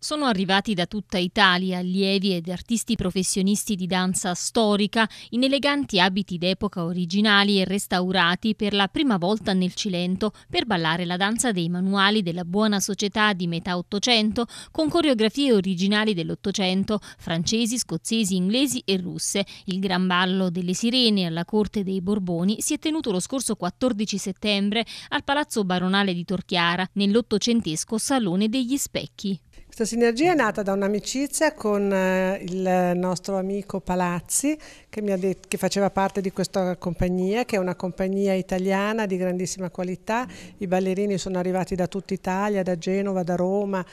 Sono arrivati da tutta Italia allievi ed artisti professionisti di danza storica in eleganti abiti d'epoca originali e restaurati per la prima volta nel Cilento per ballare la danza dei manuali della Buona Società di metà Ottocento con coreografie originali dell'Ottocento francesi, scozzesi, inglesi e russe. Il Gran Ballo delle Sirene alla Corte dei Borboni si è tenuto lo scorso 14 settembre al Palazzo Baronale di Torchiara nell'ottocentesco Salone degli Specchi. Questa sinergia è nata da un'amicizia con eh, il nostro amico Palazzi che, detto, che, faceva parte di questa compagnia, che è una compagnia italiana di grandissima qualità. I ballerini sono arrivati da tutta Italia, da Genova, da Roma.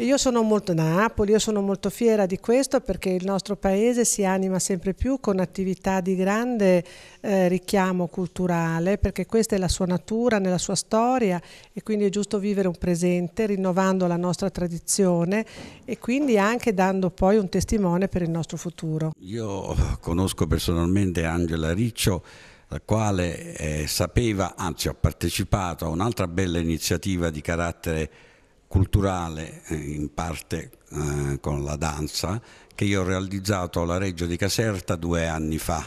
Io sono molto Napoli, io sono molto fiera di questo perché il nostro paese si anima sempre più con attività di grande eh, richiamo culturale perché questa è la sua natura, nella sua storia e quindi è giusto vivere un presente rinnovando la nostra tradizione e quindi anche dando poi un testimone per il nostro futuro. Io conosco personalmente Angela Riccio la quale eh, sapeva, anzi ha partecipato a un'altra bella iniziativa di carattere culturale, eh, in parte eh, con la danza, che io ho realizzato alla Reggio di Caserta due anni fa,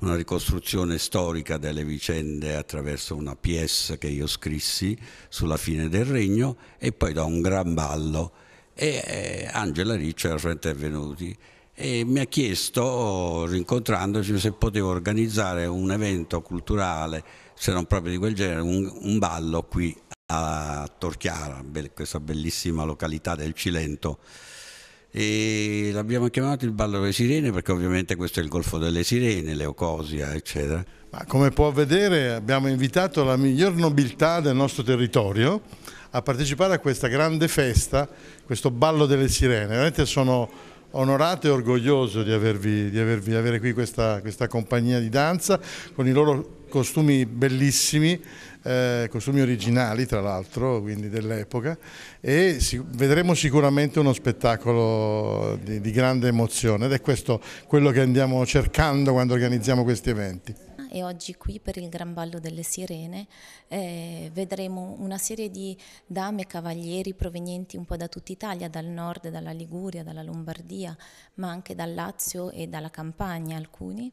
una ricostruzione storica delle vicende attraverso una pièce che io scrissi sulla fine del regno e poi da un gran ballo e eh, Angela Riccio era frente ai venuti e mi ha chiesto, rincontrandoci, se potevo organizzare un evento culturale, se non proprio di quel genere, un, un ballo qui a Torchiara, questa bellissima località del Cilento. E l'abbiamo chiamato il ballo delle sirene perché ovviamente questo è il golfo delle sirene, Leocosia, eccetera. Ma come può vedere abbiamo invitato la miglior nobiltà del nostro territorio a partecipare a questa grande festa, questo ballo delle sirene. Veramente sono onorato e orgoglioso di, avervi, di, avervi, avere qui questa, questa compagnia di danza con i loro costumi bellissimi, eh, costumi originali tra l'altro, quindi dell'epoca e si, vedremo sicuramente uno spettacolo di, di grande emozione ed è questo quello che andiamo cercando quando organizziamo questi eventi e oggi qui per il Gran Ballo delle Sirene eh, vedremo una serie di dame e cavalieri provenienti un po' da tutta Italia, dal nord, dalla Liguria, dalla Lombardia, ma anche dal Lazio e dalla Campania alcuni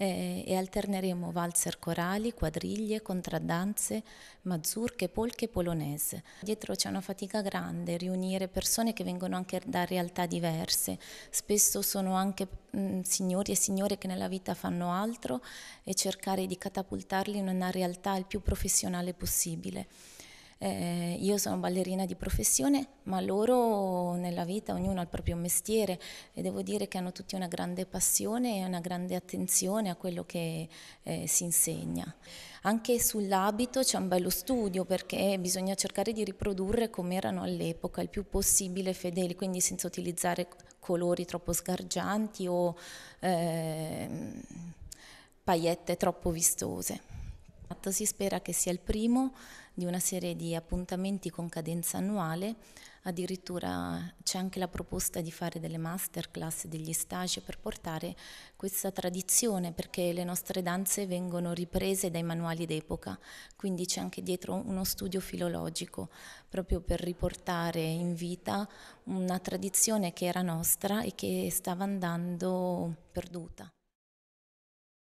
eh, e alterneremo valzer corali, quadriglie, contraddanze, mazurche, polche e polonese. Dietro c'è una fatica grande, riunire persone che vengono anche da realtà diverse, spesso sono anche mh, mm, signori e signore che nella vita fanno altro e cercare di catapultarli in una realtà il più professionale possibile. Eh, io sono ballerina di professione, ma loro nella vita ognuno ha il proprio mestiere e devo dire che hanno tutti una grande passione e una grande attenzione a quello che eh, si insegna. Anche sull'abito c'è un bello studio perché bisogna cercare di riprodurre come erano all'epoca, il più possibile fedeli, quindi senza utilizzare colori troppo sgargianti o eh, paillette troppo vistose. Esatto, si spera che sia il primo di una serie di appuntamenti con cadenza annuale, addirittura c'è anche la proposta di fare delle masterclass, degli stage per portare questa tradizione perché le nostre danze vengono riprese dai manuali d'epoca, quindi c'è anche dietro uno studio filologico proprio per riportare in vita una tradizione che era nostra e che stava andando perduta.